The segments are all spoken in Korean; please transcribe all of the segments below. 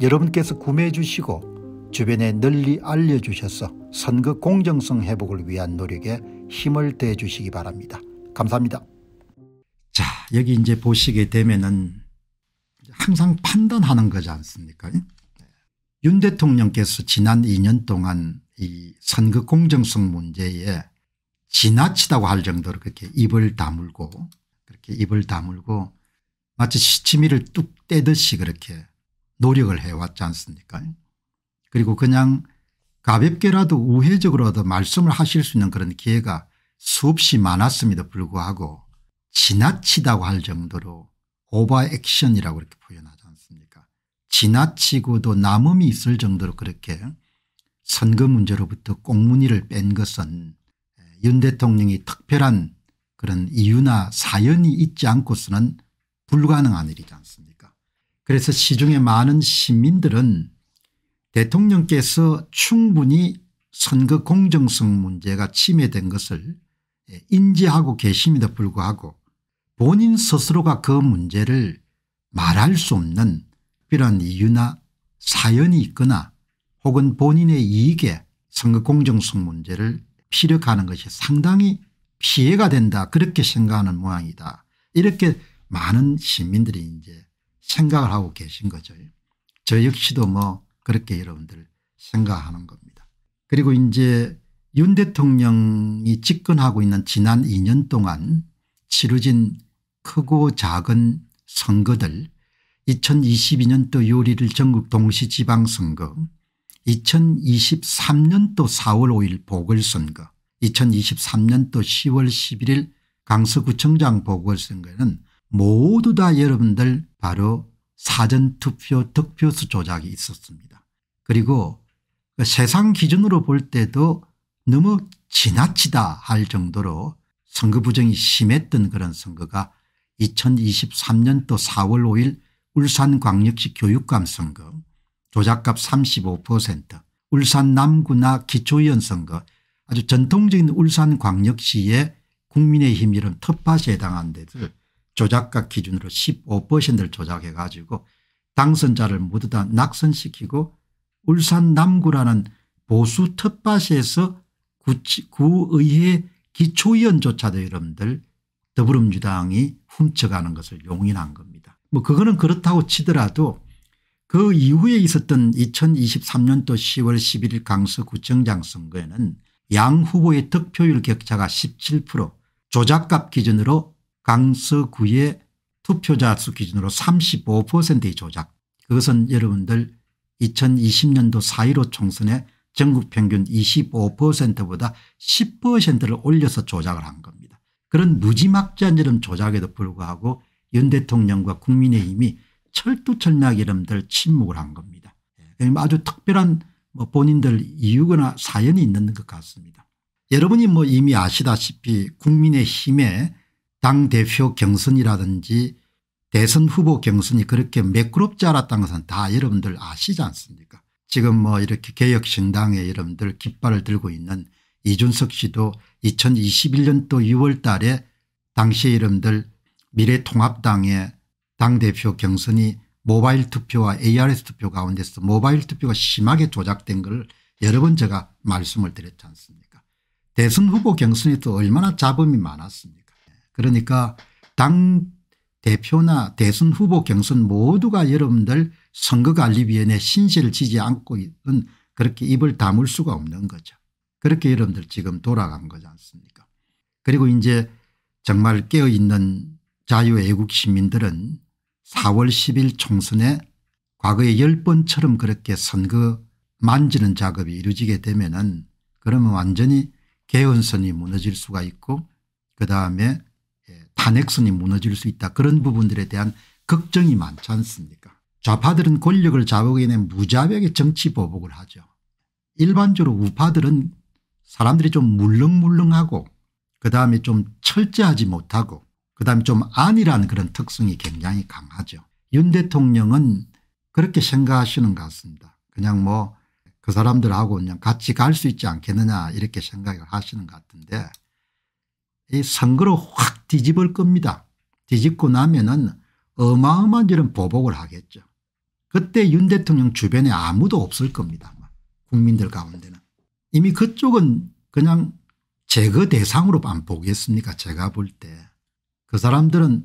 여러분께서 구매해 주시고 주변에 널리 알려주셔서 선거 공정성 회복을 위한 노력에 힘을 대 주시기 바랍니다. 감사합니다. 자 여기 이제 보시게 되면은 항상 판단하는 거지 않습니까 예? 윤 대통령께서 지난 2년 동안 이 선거 공정성 문제에 지나치다고 할 정도로 그렇게 입을 다물고 그렇게 입을 다물고 마치 시치미를 뚝 떼듯이 그렇게 노력을 해왔지 않습니까 그리고 그냥 가볍게라도 우회적으로라도 말씀을 하실 수 있는 그런 기회가 수없이 많았음에도 불구하고 지나치다고 할 정도로 오버액션이라고 이렇게 표현하지 않습니까 지나치고도 남음이 있을 정도로 그렇게 선거 문제로부터 꽁무니를 뺀 것은 윤 대통령이 특별한 그런 이유나 사연이 있지 않고서는 불가능한 일이지 않습니까 그래서 시중에 많은 시민들은 대통령께서 충분히 선거 공정성 문제가 침해된 것을 예, 인지하고 계심에도 불구하고 본인 스스로가 그 문제를 말할 수 없는 특별한 이유나 사연이 있거나 혹은 본인의 이익에 선거 공정성 문제를 피력하는 것이 상당히 피해가 된다 그렇게 생각하는 모양이다. 이렇게 많은 시민들이 이제 생각을 하고 계신 거죠. 저 역시도 뭐 그렇게 여러분들 생각하는 겁니다. 그리고 이제 윤 대통령이 집권하고 있는 지난 2년 동안 치러진 크고 작은 선거들 2022년도 6일일 전국 동시지방선거 2023년도 4월 5일 보궐선거 2023년도 10월 11일 강서구청장 보궐선거는 모두 다 여러분들 바로 사전투표 득표수 조작이 있었습니다. 그리고 그 세상 기준으로 볼 때도 너무 지나치다 할 정도로 선거 부정이 심했던 그런 선거가 2023년도 4월 5일 울산광역시 교육감 선거 조작값 35% 울산 남구나 기초위원 선거 아주 전통적인 울산광역시의 국민의힘 이름 텃밭에 해당하는 데들 조작가 기준으로 15%를 조작해 가지고 당선자를 모두 다 낙선시키고 울산 남구라는 보수 텃밭에서 구의회 기초위원조차도 여러분들 더불어민주당이 훔쳐가는 것을 용인한 겁니다. 뭐 그거는 그렇다고 치더라도 그 이후에 있었던 2023년도 10월 11일 강서구청장 선거에는 양 후보의 득표율 격차가 17% 조작값 기준으로 강서구의 투표자 수 기준으로 35%의 조작 그것은 여러분들 2020년도 4.15 총선에 전국 평균 25%보다 10%를 올려서 조작을 한 겁니다. 그런 무지막지한 이름 조작에도 불구하고 윤 대통령과 국민의힘이 철두철미하게 이름들 침묵을 한 겁니다. 예, 아주 특별한 뭐 본인들 이유거나 사연이 있는 것 같습니다. 여러분이 뭐 이미 아시다시피 국민의힘에 당대표 경선이라든지 대선 후보 경선이 그렇게 매끄럽지 않았다는 것은 다 여러분들 아시지 않습니까 지금 뭐 이렇게 개혁신당에 여러분들 깃발을 들고 있는 이준석 씨도 2021년도 6월 달에 당시 여러분들 미래통합당의 당대표 경선이 모바일 투표와 ARS 투표 가운데서 모바일 투표가 심하게 조작된 걸 여러 번 제가 말씀을 드렸지 않습니까 대선 후보 경선에도 얼마나 잡음이 많았습니까 그러니까 당 대표나 대선 후보 경선 모두가 여러분들 선거관리위원회 신세를 지지 않고 있는 그렇게 입을 다물 수가 없는 거죠. 그렇게 여러분들 지금 돌아간 거지 않습니까 그리고 이제 정말 깨어있는 자유애국 시민들은 4월 10일 총선에 과거의 10번처럼 그렇게 선거 만지는 작업이 이루어지게 되면 은 그러면 완전히 개헌선이 무너질 수가 있고 그다음에 탄핵선이 무너질 수 있다 그런 부분들에 대한 걱정이 많지 않습니까 좌파들은 권력을 잡으기 위해 무자백의 정치 보복을 하죠. 일반적으로 우파들은 사람들이 좀 물렁물렁하고 그다음에 좀 철저하지 못하고 그다음에 좀 안이라는 그런 특성이 굉장히 강하죠. 윤 대통령은 그렇게 생각하시는 것 같습니다. 그냥 뭐 그 사람들하고 그냥 같이 갈 수 있지 않겠느냐 이렇게 생각을 하시는 것 같은데 이 선거로 확 뒤집을 겁니다. 뒤집고 나면은 어마어마한 이런 보복을 하겠죠. 그때 윤 대통령 주변에 아무도 없을 겁니다. 국민들 가운데는. 이미 그쪽은 그냥 제거 대상으로 안 보겠습니까 제가 볼 때. 그 사람들은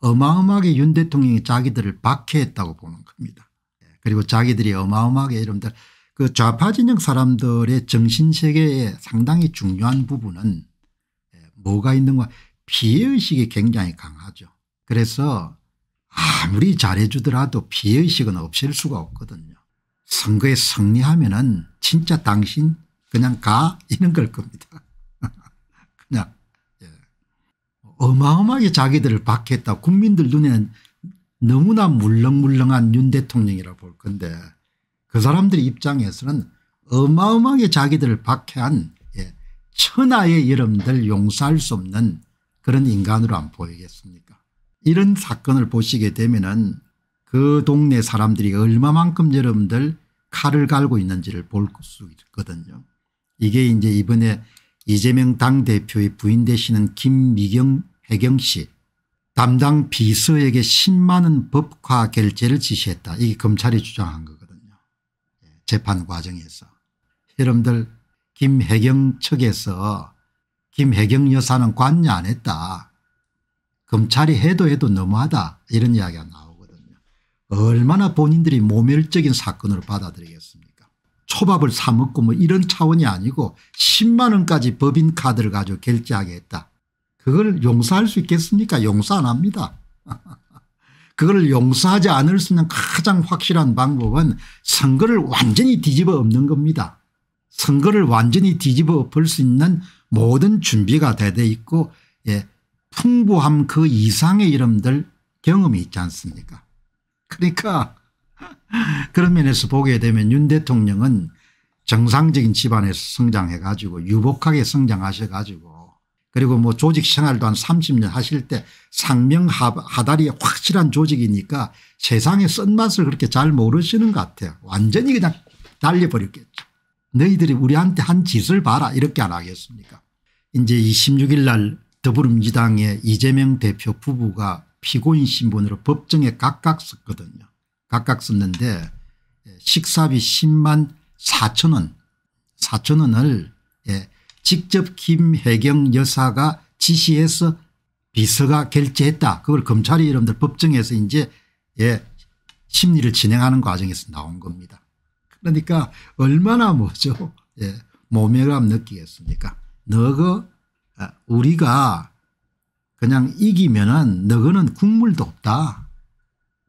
어마어마하게 윤 대통령이 자기들을 박해했다고 보는 겁니다. 그리고 자기들이 어마어마하게 여러분들 그 좌파 진영 사람들의 정신세계에 상당히 중요한 부분은 뭐가 있는가 비의식이 굉장히 강하죠. 그래서 아무리 잘해주더라도 비의식은 없앨 수가 없거든요. 선거에 승리하면 은 진짜 당신 그냥 가 이런 걸 겁니다. 그냥 예. 어마어마하게 자기들을 박했다. 국민들 눈에는 너무나 물렁물렁한 윤 대통령이라 볼 건데 그 사람들 입장에서는 어마어마하게 자기들을 박해한 예. 천하의 여러분들 용서할 수 없는 그런 인간으로 안 보이겠습니까 이런 사건을 보시게 되면 그 동네 사람들이 얼마만큼 여러분들 칼을 갈고 있는지를 볼 수 있거든요. 이게 이제 이번에 이재명 당대표의 부인 되시는 김미경 해경 씨 담당 비서에게 10만 원 법화 결제를 지시했다. 이게 검찰이 주장한 거거든요. 예, 재판 과정에서. 여러분들 김혜경 측에서 김혜경 여사는 관여 안 했다. 검찰이 해도 해도 너무하다 이런 이야기가 나오거든요. 얼마나 본인들이 모멸적인 사건을 받아들이겠습니까 초밥을 사 먹고 뭐 이런 차원이 아니고 10만 원까지 법인 카드를 가지고 결제하게 했다. 그걸 용서할 수 있겠습니까 용서 안 합니다. 그걸 용서하지 않을 수 있는 가장 확실한 방법은 선거를 완전히 뒤집어 엎는 겁니다. 선거를 완전히 뒤집어 엎을 수 있는 모든 준비가 되어 있고 예, 풍부함 그 이상의 이름들 경험이 있지 않습니까 그러니까 그런 면에서 보게 되면 윤 대통령은 정상적인 집안에서 성장해 가지고 유복하게 성장하셔 가지고 그리고 뭐 조직 생활도 한 30년 하실 때 상명하달이 확실한 조직이니까 세상의 쓴맛을 그렇게 잘 모르시는 것 같아요. 완전히 그냥 날려버렸겠죠. 너희들이 우리한테 한 짓을 봐라 이렇게 안 하겠습니까 이제 26일 날 더불어민주당의 이재명 대표 부부가 피고인 신분으로 법정에 각각 썼거든요. 각각 썼는데 식사비 10만 4천 원 4천 원을 예, 직접 김혜경 여사가 지시해서 비서가 결제했다. 그걸 검찰이 여러분들 법정에서 이제 예, 심리를 진행하는 과정에서 나온 겁니다. 그러니까 얼마나 뭐죠 예, 모멸감 느끼겠습니까 너거 아, 우리가 그냥 이기면은 너거는 국물도 없다.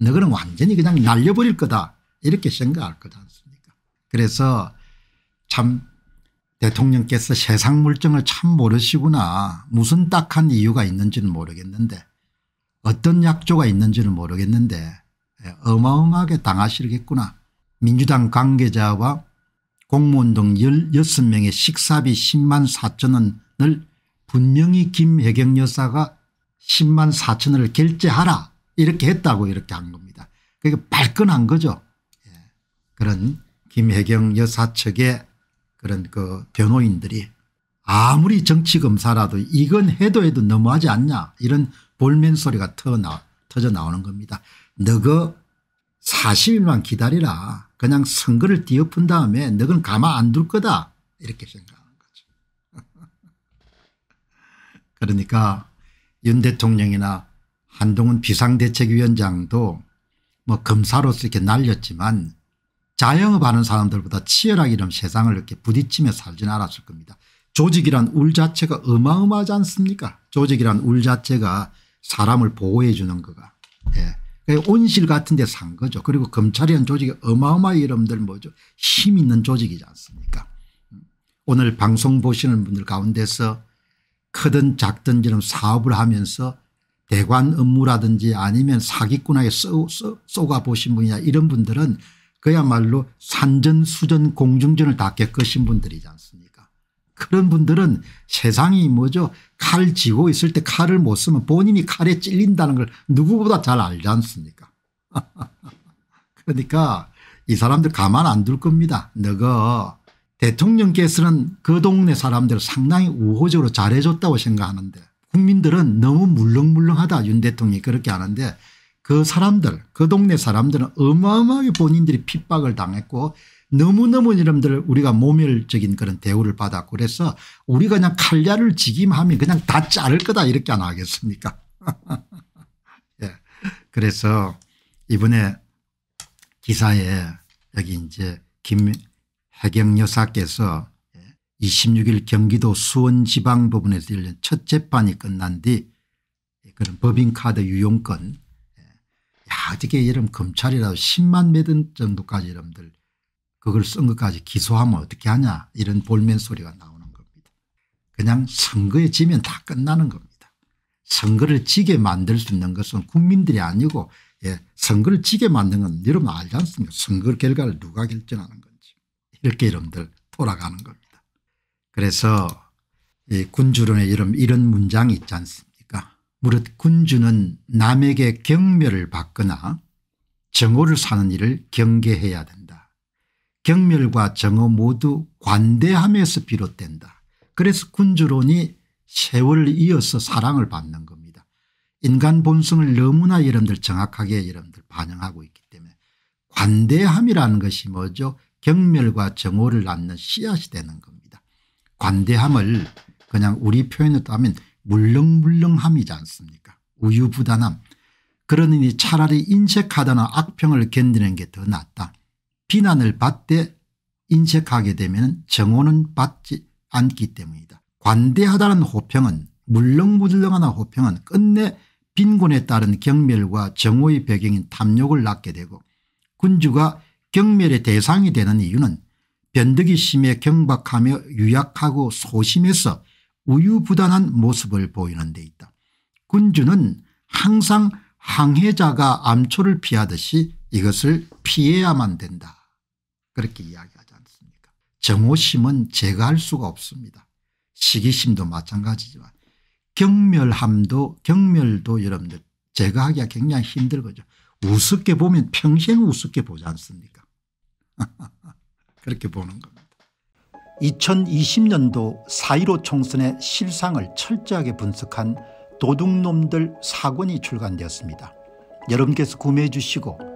너거는 완전히 그냥 날려버릴 거다. 이렇게 생각할 거다 않습니까 그래서 참 대통령께서 세상 물정을 참 모르시구나. 무슨 딱한 이유가 있는지는 모르겠는데 어떤 약조가 있는지는 모르겠는데 예, 어마어마하게 당하시겠구나 민주당 관계자와 공무원 등 16명의 식사비 10만 4천 원을 분명히 김혜경 여사가 10만 4천 원을 결제하라 이렇게 했다고 이렇게 한 겁니다. 그러니까 발끈한 거죠. 예. 그런 김혜경 여사 측의 그런 그 변호인들이 아무리 정치검사라도 이건 해도 해도 너무하지 않냐 이런 볼멘 소리가 터져 나오는 겁니다. 너거 40일만 기다리라. 그냥 선거를 뒤엎은 다음에 너는 가만 안 둘 거다. 이렇게 생각하는 거죠. 그러니까 윤 대통령이나 한동훈 비상대책위원장도 뭐 검사로서 이렇게 날렸지만 자영업하는 사람들보다 치열하게 이런 세상을 이렇게 부딪히며 살진 않았을 겁니다. 조직이란 울 자체가 어마어마하지 않습니까? 조직이란 울 자체가 사람을 보호해 주는 거가. 예. 그 온실 같은 데 산 거죠. 그리고 검찰이란 조직이 어마어마한 이름들 뭐죠. 힘 있는 조직이지 않습니까 음. 오늘 방송 보시는 분들 가운데서 크든 작든 지금 사업을 하면서 대관 업무라든지 아니면 사기꾼하게 쏘가 보신 분이나 이런 분들은 그야말로 산전수전 공중전을 다 겪으신 분들이지 않습니까 그런 분들은 세상이 뭐죠 칼 쥐고 있을 때 칼을 못 쓰면 본인이 칼에 찔린다는 걸 누구보다 잘 알지 않습니까 그러니까 이 사람들 가만 안 둘 겁니다 너거 대통령께서는 그 동네 사람들 상당히 우호적으로 잘해줬다고 생각하는데 국민들은 너무 물렁물렁하다 윤 대통령이 그렇게 하는데 그 사람들 그 동네 사람들은 어마어마하게 본인들이 핍박을 당했고 너무너무 여러분들 우리가 모멸적인 그런 대우를 받았고 그래서 우리가 그냥 칼날을 지기만 하면 그냥 다 자를 거다 이렇게 안 하겠습니까 예. 그래서 이번에 기사에 여기 이제 김혜경 여사께서 26일 예, 경기도 수원지방 법원에서 열린 첫 재판이 끝난 뒤 그런 법인카드 유용권 예, 야 어떻게 여러분 검찰이라도 10만 매든 정도까지 여러분들 그걸 쓴 것까지 기소하면 어떻게 하냐 이런 볼멘 소리가 나오는 겁니다. 그냥 선거에 지면 다 끝나는 겁니다. 선거를 지게 만들 수 있는 것은 국민들이 아니고 예, 선거를 지게 만든 건 여러분 알지 않습니까 선거 결과를 누가 결정하는 건지 이렇게 여러분들 돌아가는 겁니다. 그래서 이 군주론의 이런, 이런 문장이 있지 않습니까 무릇 군주는 남에게 경멸을 받거나 정오를 사는 일을 경계해야 된다. 경멸과 정어 모두 관대함에서 비롯된다. 그래서 군주론이 세월을 이어서 사랑을 받는 겁니다. 인간 본성을 너무나 여러분들 정확하게 여러분들 반영하고 있기 때문에 관대함이라는 것이 뭐죠 경멸과 정오를 낳는 씨앗이 되는 겁니다. 관대함을 그냥 우리 표현으로 하면 물렁물렁함이지 않습니까 우유부단함 그러니 차라리 인색하다는 악평을 견디는 게 더 낫다. 비난을 받되 인색하게 되면 정오는 받지 않기 때문이다. 관대하다는 호평은 물렁물렁하는 호평은 끝내 빈곤에 따른 경멸과 정오의 배경인 탐욕을 낳게 되고 군주가 경멸의 대상이 되는 이유는 변덕이 심해 경박하며 유약하고 소심해서 우유부단한 모습을 보이는 데 있다. 군주는 항상 항해자가 암초를 피하듯이 이것을 피해야만 된다. 그렇게 이야기하지 않습니까 정오심은 제거할 수가 없습니다. 시기심도 마찬가지지만 경멸함도 경멸도 여러분들 제거하기가 굉장히 힘들거죠. 우습게 보면 평생 우습게 보지 않습니까 그렇게 보는 겁니다. 2020년도 4.15 총선의 실상을 철저하게 분석한 도둑놈들 사건이 출간되었습니다. 여러분께서 구매해 주시고